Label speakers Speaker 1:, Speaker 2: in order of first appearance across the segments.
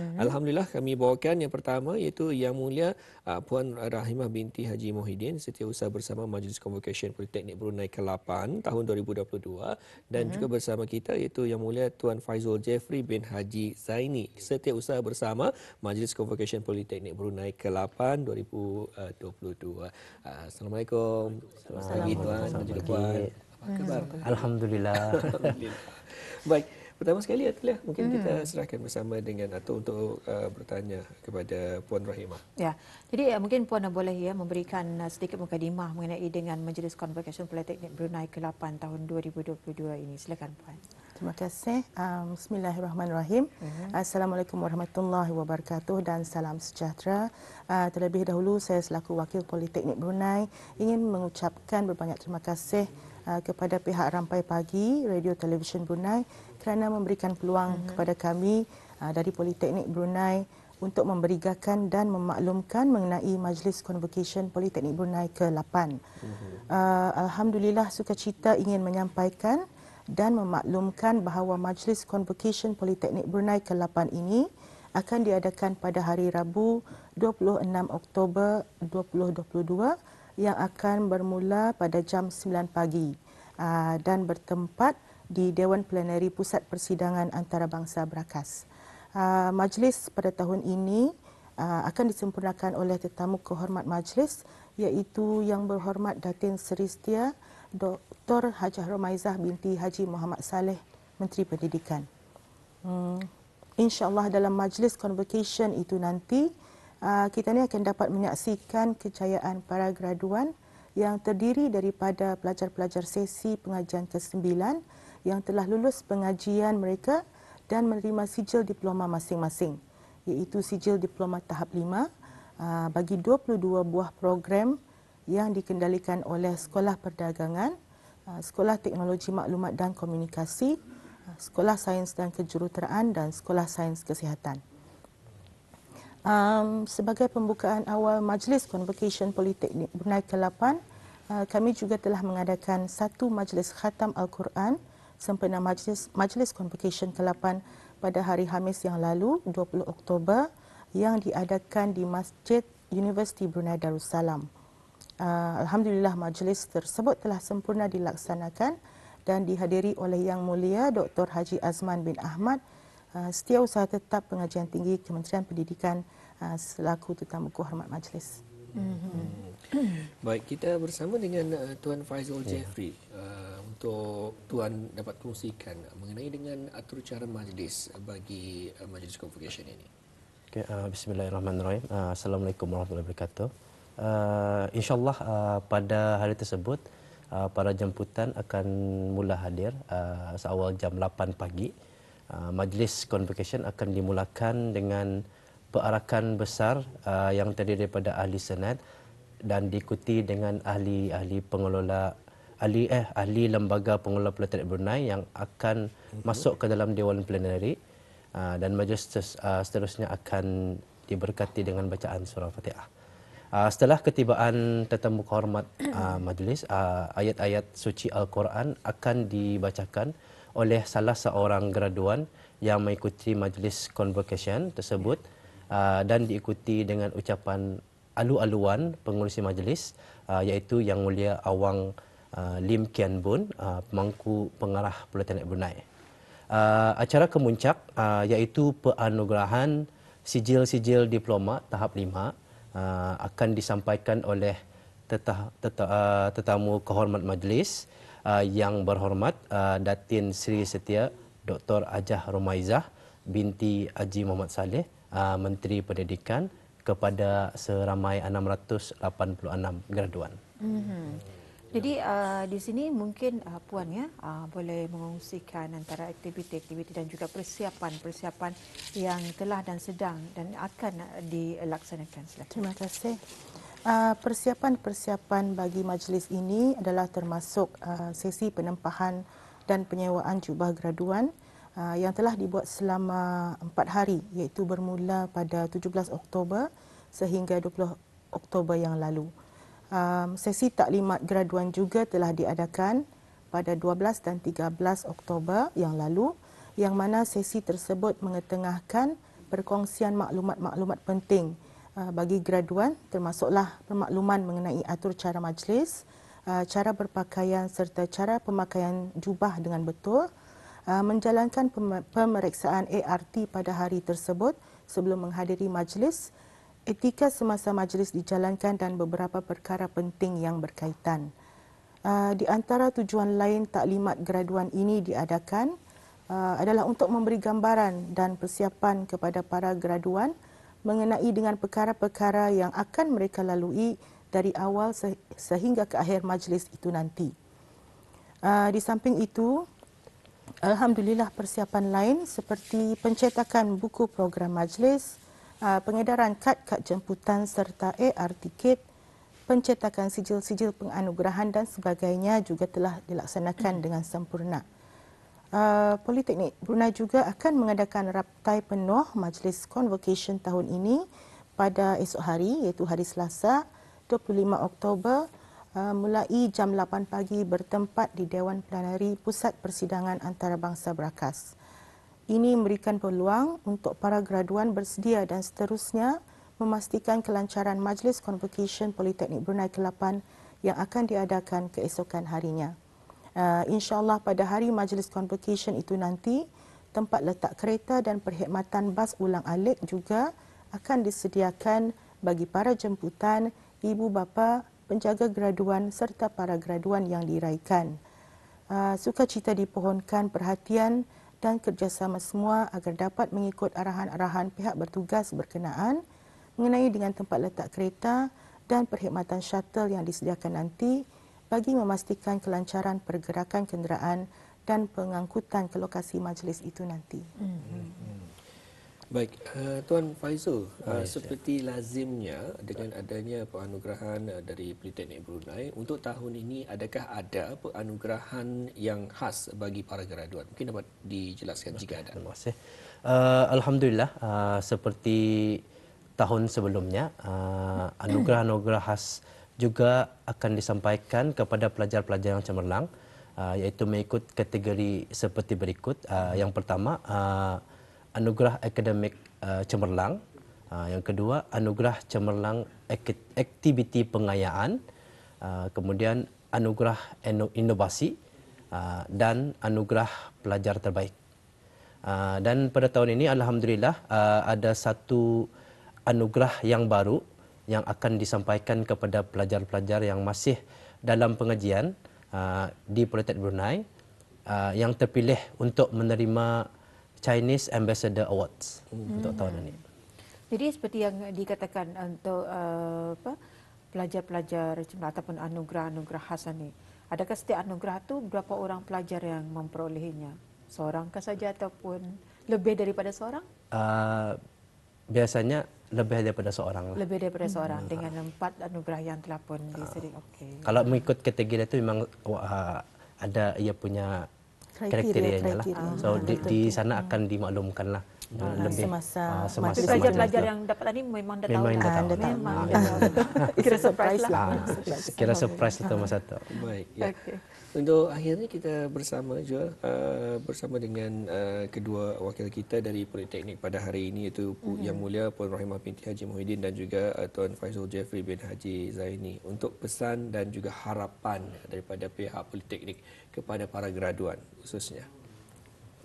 Speaker 1: uh Alhamdulillah kami bawakan yang pertama iaitu Yang Mulia ah, Puan Rahimah binti Haji Mohidin setiausaha bersama Majlis Convocation Politeknik Brunei ke-8 tahun 2022 dan uh juga bersama kita iaitu Yang Mulia Tuan Faizul Jeffrey bin Haji Zaini setiausaha bersama Majlis Convocation Politeknik Brunei ke-8 2022. Uh, Assalamualaikum. Selamat pagi tuan dan juga puan. Apa khabar? Mhm. Alhamdulillah. Baik. Pertama sekali adalah mungkin hmm. kita serahkan bersama dengan atau untuk uh, bertanya kepada Puan Rahimah.
Speaker 2: Ya. Jadi ya, mungkin Puan boleh ya memberikan uh, sedikit mukadimah mengenai dengan Majlis Convocation Politeknik Brunei ke-8 tahun 2022 ini. Silakan Puan.
Speaker 3: Terima kasih. Um, Bismillahirrahmanirrahim. Uh-huh. Assalamualaikum warahmatullahi wabarakatuh dan salam sejahtera. Uh, terlebih dahulu saya selaku wakil Politeknik Brunei ingin mengucapkan berbanyak terima kasih Uh, kepada pihak Rampai Pagi Radio Television Brunei kerana memberikan peluang mm-hmm. kepada kami uh, dari Politeknik Brunei untuk memberigakan dan memaklumkan mengenai Majlis Convocation Politeknik Brunei ke-8. Mm-hmm. Uh, Alhamdulillah sukacita ingin menyampaikan dan memaklumkan bahawa Majlis Convocation Politeknik Brunei ke-8 ini akan diadakan pada hari Rabu 26 Oktober 2022 yang akan bermula pada jam 9 pagi ah, dan bertempat di Dewan Plenari Pusat Persidangan Antarabangsa Berakas. Ah, majlis pada tahun ini ah, akan disempurnakan oleh tetamu kehormat majlis iaitu yang berhormat Datin Seri Setia Dr. Hajah Romaizah binti Haji Muhammad Saleh Menteri Pendidikan. Hmm. InsyaAllah dalam majlis convocation itu nanti Ah, kita ni akan dapat menyaksikan kecayaan para graduan yang terdiri daripada pelajar-pelajar sesi pengajian ke-9 yang telah lulus pengajian mereka dan menerima sijil diploma masing-masing iaitu sijil diploma tahap 5 ah, bagi 22 buah program yang dikendalikan oleh Sekolah Perdagangan, ah, Sekolah Teknologi Maklumat dan Komunikasi, Sekolah Sains dan Kejuruteraan dan Sekolah Sains Kesihatan. Um, sebagai pembukaan awal majlis convocation politik di Brunei ke-8, uh, kami juga telah mengadakan satu majlis khatam Al-Quran sempena majlis, majlis convocation ke-8 pada hari Hamis yang lalu, 20 Oktober, yang diadakan di Masjid Universiti Brunei Darussalam. Uh, Alhamdulillah majlis tersebut telah sempurna dilaksanakan dan dihadiri oleh Yang Mulia Dr. Haji Azman bin Ahmad, Ah, setiausaha tetap pengajian tinggi Kementerian Pendidikan ah, selaku tetamu kehormat Majlis.
Speaker 4: hmm
Speaker 1: Baik, kita bersama dengan ah, Tuan Faizul ya. Jeffrey uh, untuk Tuan dapat kongsikan mengenai dengan atur cara majlis bagi majlis convocation ini.
Speaker 4: Okay, uh, Bismillahirrahmanirrahim. Uh, Assalamualaikum warahmatullahi wabarakatuh. Uh, InsyaAllah uh, pada hari tersebut, uh, para jemputan akan mula hadir uh, seawal jam 8 pagi. Ah, majlis convocation akan dimulakan dengan perarakan besar uh, yang terdiri daripada ahli senat dan diikuti dengan ahli-ahli pengelola ahli eh ahli lembaga pengelola pelatih Brunei yang akan uh masuk ke dalam dewan plenary uh, ah, dan majlis uh, seterusnya akan diberkati dengan bacaan surah Fatihah. Uh, setelah ketibaan tetamu kehormat uh, majlis uh, ayat-ayat suci Al-Quran akan dibacakan oleh salah seorang graduan yang mengikuti majlis convocation tersebut uh, dan diikuti dengan ucapan alu-aluan pengurusi majlis uh, iaitu Yang Mulia Awang uh, Lim Kian Bun, pemangku pengarah Politeknik Brunei. Uh, acara kemuncak uh, iaitu penganugerahan sijil-sijil diploma tahap lima uh, akan disampaikan oleh tetah, tetah, uh, tetamu kehormat majlis uh, Uh, yang berhormat uh, Datin Sri Setia Dr. Ajah Romaizah binti Haji Muhammad Saleh uh, Menteri Pendidikan kepada seramai 686 graduan.
Speaker 2: Mm-hmm. Jadi uh, di sini mungkin uh, puan ya uh, boleh mengungsikan antara aktiviti-aktiviti dan juga persiapan-persiapan yang telah dan sedang dan akan dilaksanakan. Silakan. Terima kasih. Ah,
Speaker 3: persiapan-persiapan bagi majlis ini adalah termasuk ah, sesi penempahan dan penyewaan jubah graduan ah, yang telah dibuat selama empat hari iaitu bermula pada 17 Oktober sehingga 20 Oktober yang lalu. Sesi taklimat graduan juga telah diadakan pada 12 dan 13 Oktober yang lalu yang mana sesi tersebut mengetengahkan perkongsian maklumat-maklumat penting Ah, bagi graduan termasuklah pemakluman mengenai atur cara majlis, ah, cara berpakaian serta cara pemakaian jubah dengan betul, ah, menjalankan pemeriksaan ART pada hari tersebut sebelum menghadiri majlis, etika semasa majlis dijalankan dan beberapa perkara penting yang berkaitan. Di antara tujuan lain taklimat graduan ini diadakan adalah untuk memberi gambaran dan persiapan kepada para graduan mengenai dengan perkara-perkara yang akan mereka lalui dari awal sehingga ke akhir majlis itu nanti. Uh, di samping itu, alhamdulillah persiapan lain seperti pencetakan buku program majlis, uh, pengedaran kad-kad jemputan serta AR tiket, pencetakan sijil-sijil penganugerahan dan sebagainya juga telah dilaksanakan hmm. dengan sempurna. Uh, Politeknik Brunei juga akan mengadakan raptai penuh majlis convocation tahun ini pada esok hari iaitu hari Selasa 25 Oktober uh, mulai jam 8 pagi bertempat di Dewan Plenari Pusat Persidangan Antarabangsa Berakas. Ini memberikan peluang untuk para graduan bersedia dan seterusnya memastikan kelancaran majlis convocation Politeknik Brunei ke-8 yang akan diadakan keesokan harinya uh, insyaallah pada hari majlis convocation itu nanti tempat letak kereta dan perkhidmatan bas ulang-alik juga akan disediakan bagi para jemputan ibu bapa penjaga graduan serta para graduan yang diraikan. Uh, sukacita dipohonkan perhatian dan kerjasama semua agar dapat mengikut arahan-arahan pihak bertugas berkenaan mengenai dengan tempat letak kereta dan perkhidmatan shuttle yang disediakan nanti bagi memastikan kelancaran pergerakan kenderaan dan pengangkutan ke lokasi majlis itu nanti.
Speaker 1: Baik, eh, Tuan Faizul, eh, seperti lazimnya dengan adanya penganugerahan eh, dari Politeknik Brunei, untuk tahun ini adakah ada penganugerahan yang khas bagi para graduan? Mungkin dapat dijelaskan jika ada.
Speaker 4: Uh, Alhamdulillah, uh, seperti tahun sebelumnya, uh, anugerah-anugerah khas juga akan disampaikan kepada pelajar-pelajar yang cemerlang uh, iaitu mengikut kategori seperti berikut. Uh, yang pertama, uh, anugerah akademik uh, cemerlang. Uh, yang kedua, anugerah cemerlang aktiviti pengayaan. Uh, kemudian anugerah inovasi uh, dan anugerah pelajar terbaik. Uh, dan pada tahun ini, Alhamdulillah, uh, ada satu anugerah yang baru yang akan disampaikan kepada pelajar-pelajar yang masih dalam pengajian uh, di Politek Brunei uh, yang terpilih untuk menerima Chinese Ambassador Awards hmm. untuk tahun ini.
Speaker 2: Hmm. Jadi seperti yang dikatakan uh, untuk uh, pelajar-pelajar ataupun anugerah-anugerah khas ini, adakah setiap anugerah itu berapa orang pelajar yang memperolehnya? Seorang ke saja ataupun lebih daripada seorang?
Speaker 4: Uh, biasanya lebih daripada seorang lah. Lebih
Speaker 2: daripada hmm. seorang hmm. dengan empat anugerah yang telah pun disediakan. Ah. Okay.
Speaker 4: Kalau mengikut kategori itu memang uh, ada ia punya kriteria, kriterianya kriteria. lah. So ah, di, di sana hmm. akan dimaklumkan lah. Ah, lebih semasa, uh, ah, semasa itu pelajar yang
Speaker 2: dapat tadi memang dah memang tahu, dah tahu. Memang, memang dah
Speaker 4: kira surprise lah ah, kira surprise itu masa tu baik
Speaker 1: ya. untuk akhirnya kita bersama juga uh, bersama dengan uh, kedua wakil kita dari politeknik pada hari ini iaitu Pu mm-hmm. Yang Mulia Puan Rahimah binti Haji Muhyiddin dan juga uh, Tuan Faisal Jeffrey bin Haji Zaini untuk pesan dan juga harapan daripada pihak politeknik kepada para graduan khususnya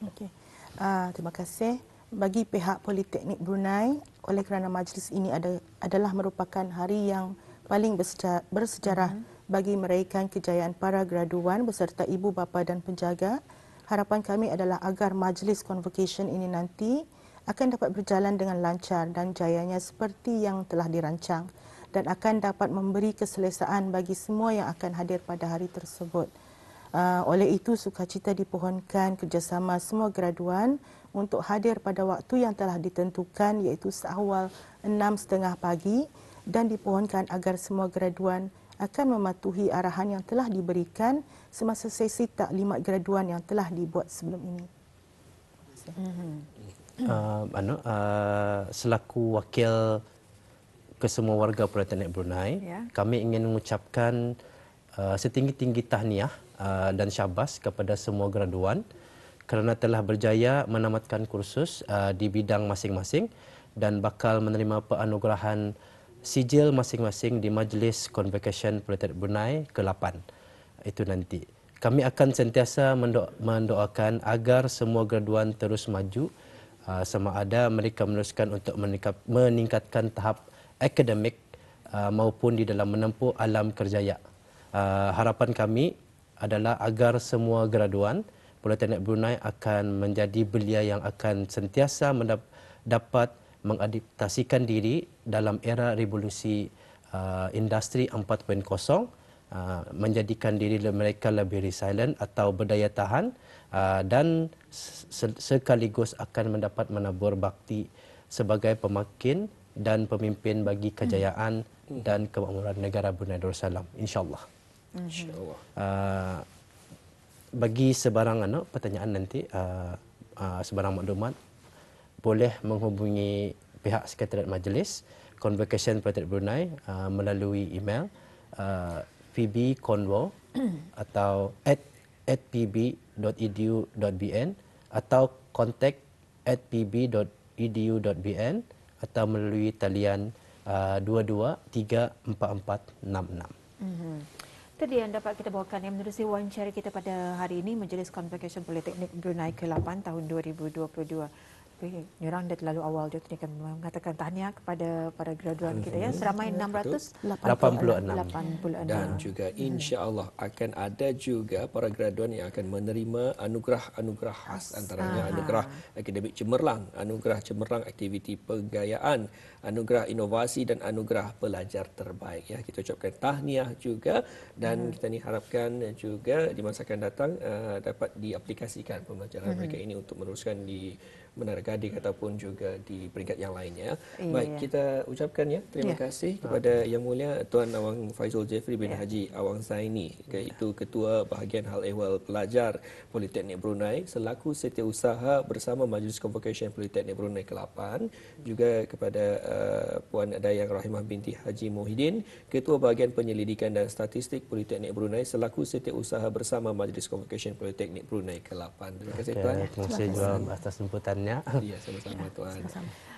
Speaker 3: Okey. Uh, terima kasih bagi pihak Politeknik Brunei oleh kerana majlis ini ada, adalah merupakan hari yang paling bersejarah mm-hmm. bagi meraihkan kejayaan para graduan beserta ibu bapa dan penjaga. Harapan kami adalah agar majlis convocation ini nanti akan dapat berjalan dengan lancar dan jayanya seperti yang telah dirancang dan akan dapat memberi keselesaan bagi semua yang akan hadir pada hari tersebut. Ah, oleh itu sukacita dipohonkan kerjasama semua graduan untuk hadir pada waktu yang telah ditentukan iaitu seawal 6.30 pagi dan dipohonkan agar semua graduan akan mematuhi arahan yang telah diberikan semasa sesi taklimat graduan yang telah dibuat sebelum ini.
Speaker 4: Uh, ano, uh, selaku wakil kesemua warga Perhatian Brunei, yeah. kami ingin mengucapkan uh, setinggi-tinggi tahniah Uh, dan syabas kepada semua graduan kerana telah berjaya menamatkan kursus uh, di bidang masing-masing dan bakal menerima penganugerahan sijil masing-masing di Majlis Convocation Politeknik Brunei ke-8 itu nanti. Kami akan sentiasa mendo- mendoakan agar semua graduan terus maju uh, sama ada mereka meneruskan untuk meningkat- meningkatkan tahap akademik uh, maupun di dalam menempuh alam kerjaya. Uh, harapan kami adalah agar semua graduan Politeknik Brunei akan menjadi belia yang akan sentiasa dapat mengadaptasikan diri dalam era revolusi uh, industri 4.0 uh, menjadikan diri mereka lebih resilient atau berdaya tahan uh, dan se sekaligus akan mendapat menabur bakti sebagai pemakin dan pemimpin bagi kejayaan hmm. dan kemakmuran negara Brunei Darussalam insyaallah
Speaker 2: InsyaAllah.
Speaker 4: Uh, bagi sebarang anak, pertanyaan nanti, uh, uh, sebarang maklumat, boleh menghubungi pihak sekretariat majlis, Convocation Protect Brunei, uh, melalui email uh, pbconvo atau at, at bn e atau contact at pb edu bn atau melalui talian dua dua tiga empat empat enam enam.
Speaker 2: Mhm. Dia yang dapat kita bawakan yang menerusi wawancara kita pada hari ini Majlis Convocation Politeknik Brunei ke-8 tahun 2022. Okey, Nyerang dah terlalu awal dia akan mengatakan tahniah kepada para graduan kita ya. Mhm. Seramai 686. 86.
Speaker 1: Dan juga insya-Allah akan ada juga para graduan yang akan menerima anugerah-anugerah khas antaranya anugerah akademik cemerlang, anugerah cemerlang aktiviti pegayaan, anugerah inovasi dan anugerah pelajar terbaik ya. Kita ucapkan tahniah juga dan hmm. kita ni harapkan juga di masa akan datang eh, dapat diaplikasikan pembelajaran hmm. mereka ini untuk meneruskan di Menara Gading ataupun juga di peringkat yang lainnya. Ya, Baik, ya. kita ucapkan ya terima ya. kasih kepada ya. Yang Mulia Tuan Awang Faizul Jeffrey bin ya. Haji Awang Zaini, iaitu Ketua Bahagian Hal Ehwal Pelajar Politeknik Brunei selaku setiausaha bersama Majlis Convocation Politeknik Brunei ke-8 juga kepada uh, Puan Dayang Rahimah binti Haji Mohidin, Ketua Bahagian Penyelidikan dan Statistik Politeknik Brunei selaku setiausaha bersama Majlis Convocation Politeknik Brunei ke-8. Terima kasih okay. Tuan. Terima kasih juga atas jemputan ya. Iya, sama-sama ya, Tuan. Sama-sama.